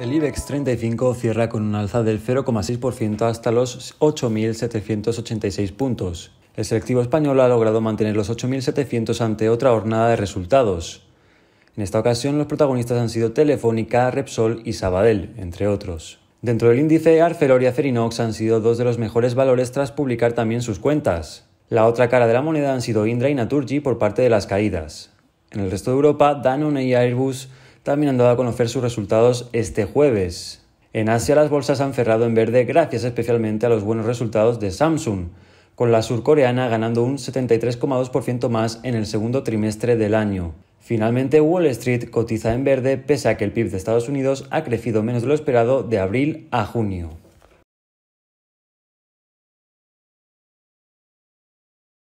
El IBEX 35 cierra con un alza del 0,6% hasta los 8.786 puntos. El selectivo español ha logrado mantener los 8.700 ante otra jornada de resultados. En esta ocasión los protagonistas han sido Telefónica, Repsol y Sabadell, entre otros. Dentro del índice, Arcelor y Acerinox han sido dos de los mejores valores tras publicar también sus cuentas. La otra cara de la moneda han sido Indra y Naturgy por parte de las caídas. En el resto de Europa, Danone y Airbus también han dado a conocer sus resultados este jueves. En Asia las bolsas han cerrado en verde gracias especialmente a los buenos resultados de Samsung, con la surcoreana ganando un 73,2% más en el segundo trimestre del año. Finalmente, Wall Street cotiza en verde pese a que el PIB de Estados Unidos ha crecido menos de lo esperado de abril a junio.